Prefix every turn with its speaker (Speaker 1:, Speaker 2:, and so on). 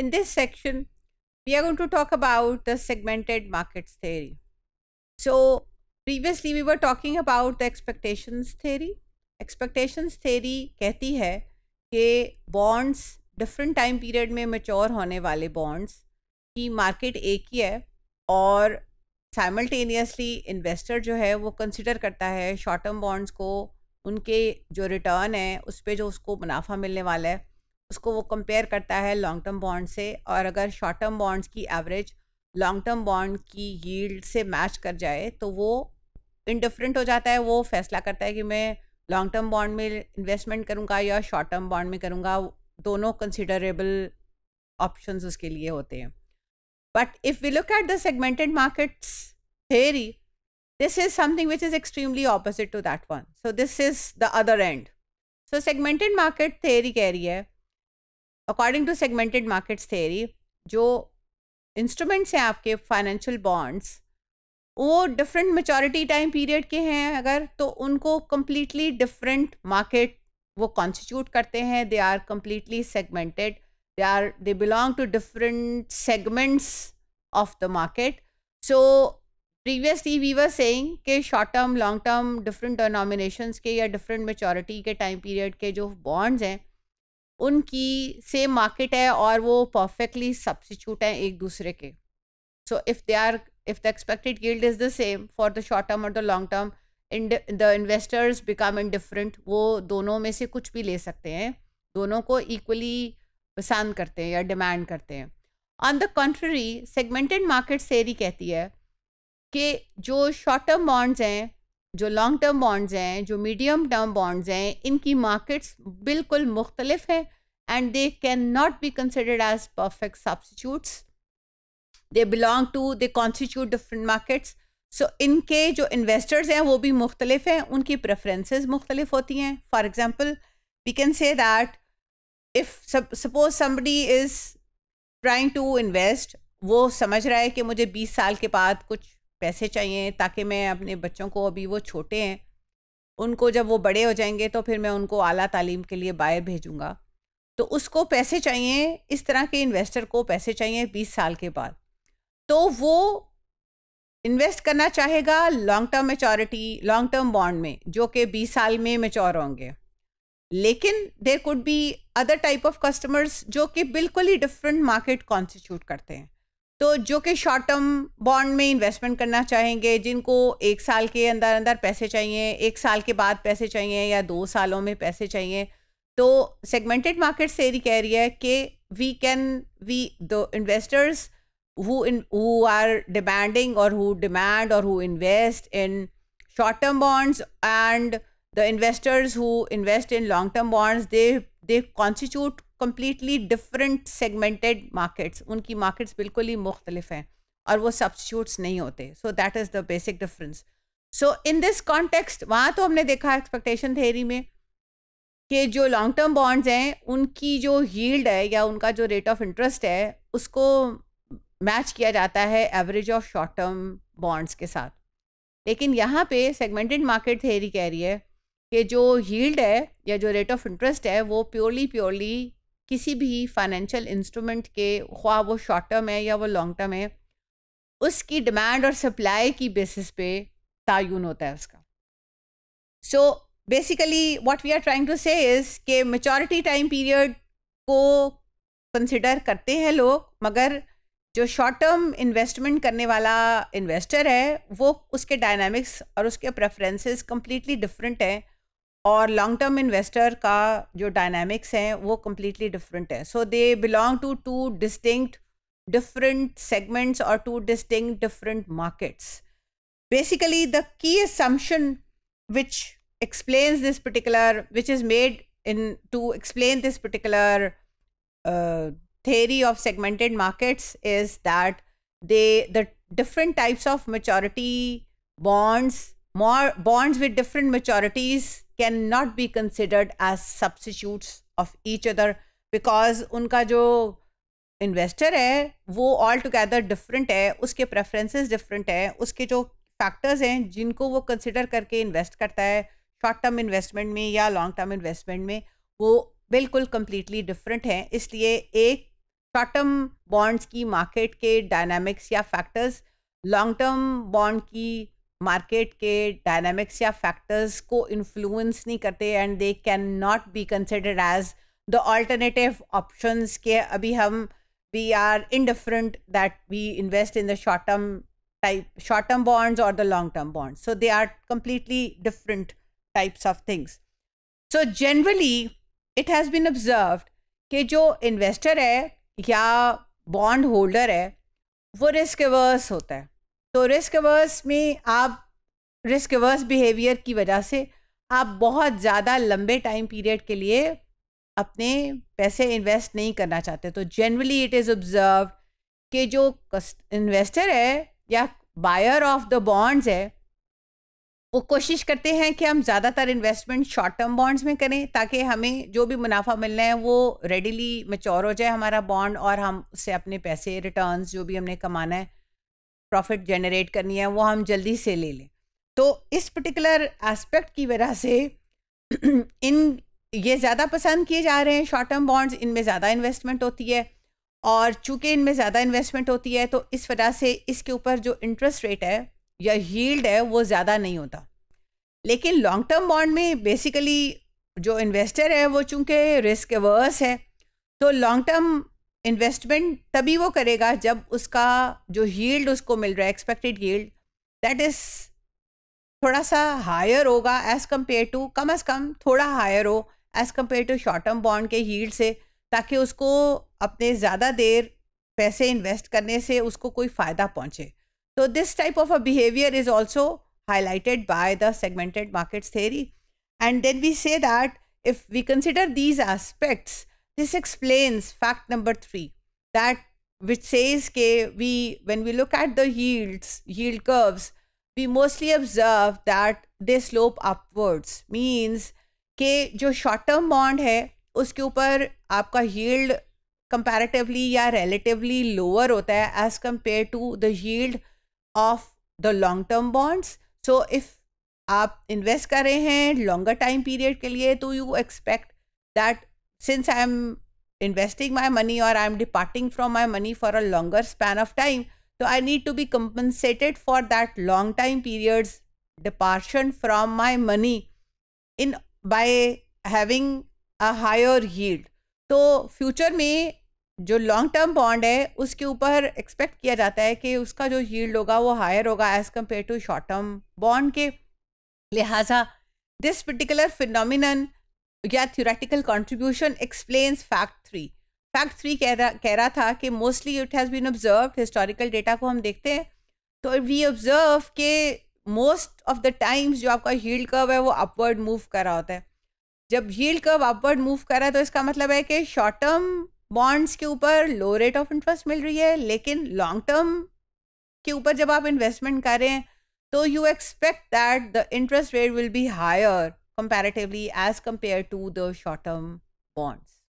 Speaker 1: in this section, we are going to talk about the segmented markets theory. So previously we were talking about the expectations theory. Expectations theory kehti hai कि bonds different time period mein mature hone wale bonds ki market ek hi hai aur simultaneously investor jo hai wo consider karta hai short term bonds ko unke jo return hai us pe jo usko munafa milne wala hai उसको वो compare करता है long term bond से और अगर short term bonds की average long term bond की yield से मैच कर जाए तो वो इनडिफरेंट हो जाता है वो फैसला करता है कि मैं लॉन्ग टर्म बॉन्ड में इन्वेस्टमेंट करूँगा या शॉर्ट टर्म बॉन्ड में करूँगा दोनों कंसिडरेबल ऑप्शन उसके लिए होते हैं but if we look at the segmented markets theory this is something which is extremely opposite to that one so this is the other end so segmented market theory कह रही है according to segmented markets theory जो instruments हैं आपके financial bonds वो different maturity time period के हैं अगर तो उनको कम्प्लीटली डिफरेंट मार्केट वो कॉन्स्टिट्यूट करते हैं they are completely segmented they are they belong to different segments of the market so previously we were saying के short term long term different denominations के या डिफरेंट मेचोरिटी के time period के जो bonds हैं उनकी सेम मार्केट है और वो परफेक्टली सब्सिट्यूट हैं एक दूसरे के so if they are if the expected yield is the same for the short term और the long term in the investors become in different वो दोनों में से कुछ भी ले सकते हैं दोनों को इक्वली पसंद करते हैं या डिमांड करते हैं on the country segmented market theory कहती है कि जो शॉर्ट टर्म बॉन्ड्स हैं जो लॉन्ग टर्म बॉन्ड्स हैं जो मीडियम टर्म बॉन्ड्स हैं इनकी मार्केट्स बिल्कुल मुख्तलिफ हैं and they can not be considered as perfect substitutes they belong to they constitute different markets so इनके जो इन्वेस्टर्स हैं वो भी मुख्तलिफ हैं उनकी प्रेफरेंसेस मुख्तलिफ होती हैं for example we can say that if suppose somebody is trying to invest वो समझ रहा है कि मुझे बीस साल के बाद कुछ पैसे चाहिए ताकि मैं अपने बच्चों को अभी वो छोटे हैं उनको जब वो बड़े हो जाएंगे तो फिर मैं उनको आला तालीम के लिए बाहर भेजूँगा तो उसको पैसे चाहिए इस तरह के इन्वेस्टर को पैसे चाहिए बीस साल के बाद तो वो इन्वेस्ट करना चाहेगा long term maturity long term bond में जो कि बीस साल में मेचोर होंगे लेकिन there could be other type of customers जो कि बिल्कुल ही डिफरेंट मार्केट कॉन्स्टिट्यूट करते हैं तो जो कि शॉर्ट टर्म बॉन्ड में इन्वेस्टमेंट करना चाहेंगे जिनको एक साल के अंदर अंदर पैसे चाहिए एक साल के बाद पैसे चाहिए या दो सालों में पैसे चाहिए तो सेगमेंटेड मार्केट से कह रही है कि we can we the investors who in who are demanding और हु डिमांड और who invest in short term bonds and the investors who invest in long term bonds they they constitute completely different segmented markets उनकी markets बिल्कुल ही मुख्तलिफ हैं और वो substitutes नहीं होते so that is the basic difference so in this context वहाँ तो हमने देखा एक्सपेक्टेशन थेरी में कि जो लॉन्ग टर्म बॉन्ड्स हैं उनकी जो हील्ड है या उनका जो रेट ऑफ इंटरेस्ट है उसको मैच किया जाता है average of short term bonds के साथ लेकिन यहाँ पे सेगमेंटेड मार्केट थेरी कह रही है कि जो हील्ड है या जो रेट ऑफ इंटरेस्ट है वो प्योरली प्योरली किसी भी फाइनेंशियल इंस्ट्रूमेंट के ख्वा वो शॉर्ट टर्म है या वो लॉन्ग टर्म है उसकी डिमांड और सप्लाई की बेसिस पे तयन होता है उसका so basically what we are trying to say is के मेचोरिटी टाइम पीरियड को कंसिडर करते हैं लोग मगर जो शॉर्ट टर्म इन्वेस्टमेंट करने वाला इन्वेस्टर है वो उसके डायनामिक्स और उसके प्रेफरेंसेस कम्प्लीटली डिफरेंट हैं और लॉन्ग टर्म इन्वेस्टर का जो डायनामिक्स हैं वो कम्प्लीटली डिफरेंट है so they belong to two distinct different segments और two distinct different markets basically the key assumption which explain this particular which is made in to explain this particular theory of segmented markets is that they the different types of maturity bonds bonds with different different can not be considered as substitutes of each other because उनका जो investor है वो all together different है उसके preferences different है उसके जो factors हैं जिनको वो कंसिडर करके इन्वेस्ट करता है शॉर्ट टर्म इन्वेस्टमेंट में या लॉन्ग टर्म इन्वेस्टमेंट में वो बिल्कुल कम्प्लीटली डिफरेंट हैं इसलिए एक शॉर्ट टर्म बॉन्ड्स की मार्केट के डायनामिक्स या फैक्टर्स लॉन्ग टर्म बॉन्ड की मार्केट के डायनामिक्स या फैक्टर्स को इन्फ्लुएंस नहीं करते and they can not be considered as the alternative options के अभी हम we are indifferent that we invest in the short term type short term bonds और the long term bonds so they are completely different types of things so generally it has been observe कि जो investor है या bond holder है वो risk verse होता है तो रिस्क अवर्स में आप रिस्क अवर्स बिहेवियर की वजह से आप बहुत ज़्यादा लंबे टाइम पीरियड के लिए अपने पैसे इन्वेस्ट नहीं करना चाहते तो जनरली इट इज़ ऑब्जर्व कि जो इन्वेस्टर है या बायर ऑफ द बॉन्ड्स है वो कोशिश करते हैं कि हम ज़्यादातर इन्वेस्टमेंट शॉर्ट टर्म बॉन्ड्स में करें ताकि हमें जो भी मुनाफा मिलना है वो रेडिली मेच्योर हो जाए हमारा बॉन्ड और हम उससे अपने पैसे रिटर्न्स जो भी हमने कमाना है प्रॉफिट जनरेट करनी है वो हम जल्दी से ले लें तो इस पर्टिकुलर एस्पेक्ट की वजह से इन ये ज़्यादा पसंद किए जा रहे हैं शॉर्ट टर्म बॉन्ड्स इनमें ज़्यादा इन्वेस्टमेंट होती है और चूंकि इनमें ज़्यादा इन्वेस्टमेंट होती है तो इस वजह से इसके ऊपर जो इंटरेस्ट रेट है या हील्ड है वो ज़्यादा नहीं होता लेकिन लॉन्ग टर्म बॉन्ड में बेसिकली जो इन्वेस्टर है वो चूंकि रिस्क वर्स है तो लॉन्ग टर्म इन्वेस्टमेंट तभी वो करेगा जब उसका जो यील्ड उसको मिल रहा है एक्सपेक्टेड यील्ड दैट इज़ थोड़ा सा हायर होगा एज़ कम्पेयर टू कम अज़ कम थोड़ा हायर हो as compare to short term bond के हील्ड से ताकि उसको अपने ज़्यादा देर पैसे इन्वेस्ट करने से उसको कोई फ़ायदा पहुँचे तो this type of a behaviour is also highlighted by the segmented markets theory and then we say that if we consider these aspects This explains fact number three that which says that we when we look at the yields yield curves we mostly observe that they slope upwards means के जो short term bond है उसके ऊपर आपका yield comparatively या relatively lower होता है as compare to the yield of the long term bonds so if आप इन्वेस्ट कर रहे हैं लॉन्गर टाइम पीरियड के लिए तो you expect that since I'm investing my money or I'm departing from my money for a longer span of time, so I need to be compensated for that long time periods departure from my money in by having a higher yield. तो future में जो long term bond है उसके ऊपर expect किया जाता है कि उसका जो यील्ड होगा वो हायर होगा as compare to short term bond के लिहाजा दिस पर्टिकुलर फिनोमिनन या theoretical contribution explains fact three fact three कह रहा कह रहा था कि mostly it has been observe historical data को हम देखते हैं तो वी ऑब्जर्व के मोस्ट ऑफ द टाइम्स जो आपका हील्ड कर्व है वो अपवर्ड मूव कर रहा होता है जब हील्ड कर्व अपवर्ड मूव कर रहा है तो इसका मतलब है कि शॉर्ट टर्म बॉन्ड्स के ऊपर लो रेट ऑफ इंटरेस्ट मिल रही है लेकिन लॉन्ग टर्म के ऊपर जब आप इन्वेस्टमेंट करें तो you expect that the interest rate will be higher comparatively as compared to the short term bonds